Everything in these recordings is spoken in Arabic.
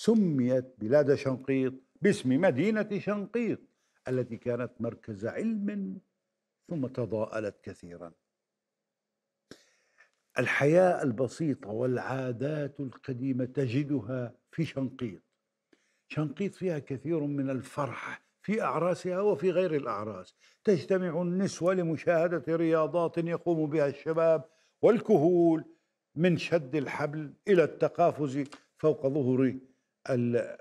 سميت بلاد شنقيط باسم مدينة شنقيط التي كانت مركز علم ثم تضاءلت كثيرا الحياة البسيطة والعادات القديمة تجدها في شنقيط شنقيط فيها كثير من الفرح في أعراسها وفي غير الأعراس تجتمع النسوة لمشاهدة رياضات يقوم بها الشباب والكهول من شد الحبل إلى التقافز فوق ظهر آه،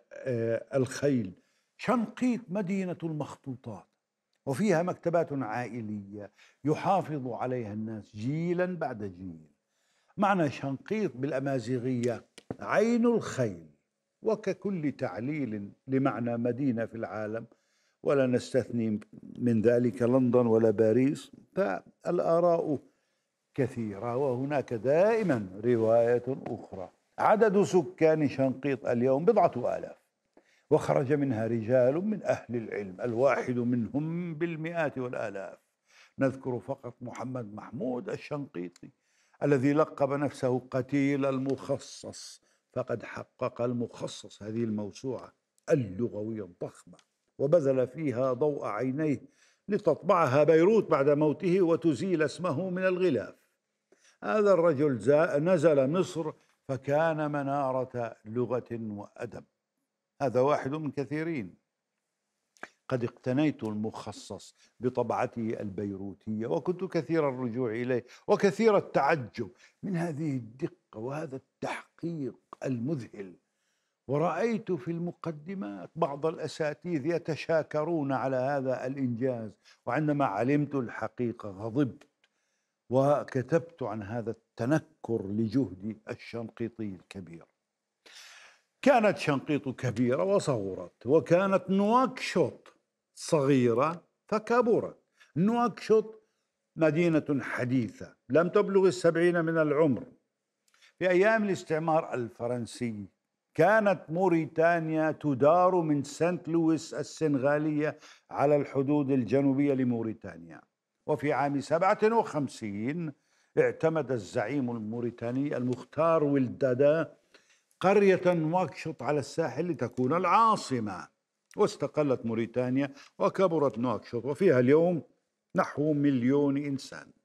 الخيل شنقيط مدينة المخطوطات وفيها مكتبات عائلية يحافظ عليها الناس جيلا بعد جيل معنى شنقيط بالأمازيغية عين الخيل وككل تعليل لمعنى مدينة في العالم ولا نستثني من ذلك لندن ولا باريس فالآراء كثيرة وهناك دائما رواية أخرى عدد سكان شنقيط اليوم بضعة آلاف وخرج منها رجال من أهل العلم الواحد منهم بالمئات والآلاف نذكر فقط محمد محمود الشنقيطي الذي لقب نفسه قتيل المخصص فقد حقق المخصص هذه الموسوعة اللغوية الضخمة وبذل فيها ضوء عينيه لتطبعها بيروت بعد موته وتزيل اسمه من الغلاف هذا الرجل نزل مصر فكان منارة لغة وأدب هذا واحد من كثيرين قد اقتنيت المخصص بطبعته البيروتية وكنت كثير الرجوع إليه وكثير التعجب من هذه الدقة وهذا التحقيق المذهل ورأيت في المقدمات بعض الأساتيذ يتشاكرون على هذا الإنجاز وعندما علمت الحقيقة غضبت وكتبت عن هذا التنكر لجهد الشنقيطي الكبير كانت شنقيط كبيرة وصغرت وكانت نواكشوط صغيرة فكبرت نواكشوط مدينة حديثة لم تبلغ السبعين من العمر في أيام الاستعمار الفرنسي كانت موريتانيا تدار من سنت لويس السنغالية على الحدود الجنوبية لموريتانيا وفي عام 57 اعتمد الزعيم الموريتاني المختار ولدادا قرية نواكشوط على الساحل لتكون العاصمة واستقلت موريتانيا وكبرت نواكشوط وفيها اليوم نحو مليون إنسان